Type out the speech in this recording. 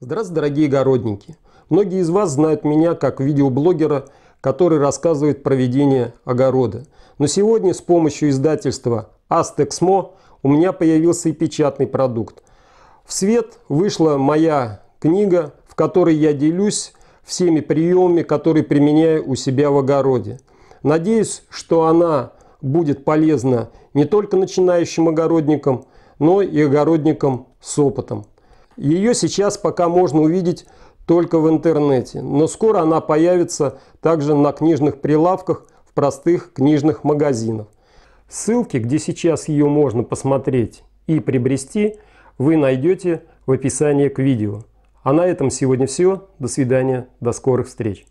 Здравствуйте, дорогие огородники! Многие из вас знают меня как видеоблогера, который рассказывает про ведение огорода. Но сегодня с помощью издательства Астексмо у меня появился и печатный продукт. В свет вышла моя книга, в которой я делюсь всеми приемами, которые применяю у себя в огороде. Надеюсь, что она будет полезна не только начинающим огородникам, но и огородникам с опытом. Ее сейчас пока можно увидеть только в интернете, но скоро она появится также на книжных прилавках в простых книжных магазинах. Ссылки, где сейчас ее можно посмотреть и приобрести, вы найдете в описании к видео. А на этом сегодня все. До свидания, до скорых встреч.